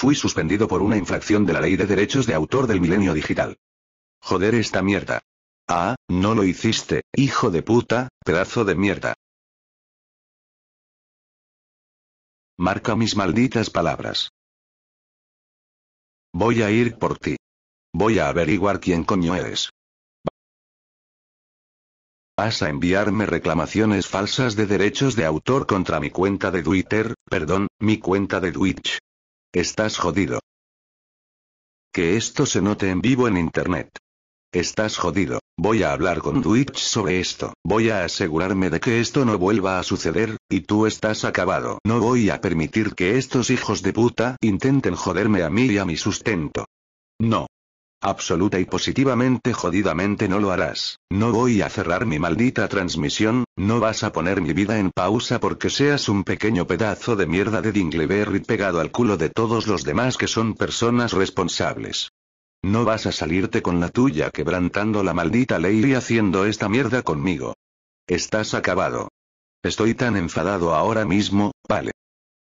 Fui suspendido por una infracción de la ley de derechos de autor del milenio digital. Joder esta mierda. Ah, no lo hiciste, hijo de puta, pedazo de mierda. Marca mis malditas palabras. Voy a ir por ti. Voy a averiguar quién coño eres. Vas a enviarme reclamaciones falsas de derechos de autor contra mi cuenta de Twitter, perdón, mi cuenta de Twitch, Estás jodido. Que esto se note en vivo en internet. Estás jodido. Voy a hablar con mm. Twitch sobre esto. Voy a asegurarme de que esto no vuelva a suceder, y tú estás acabado. No voy a permitir que estos hijos de puta intenten joderme a mí y a mi sustento. No. Absoluta y positivamente jodidamente no lo harás. No voy a cerrar mi maldita transmisión, no vas a poner mi vida en pausa porque seas un pequeño pedazo de mierda de Dingleberry pegado al culo de todos los demás que son personas responsables. No vas a salirte con la tuya quebrantando la maldita ley y haciendo esta mierda conmigo. Estás acabado. Estoy tan enfadado ahora mismo, vale.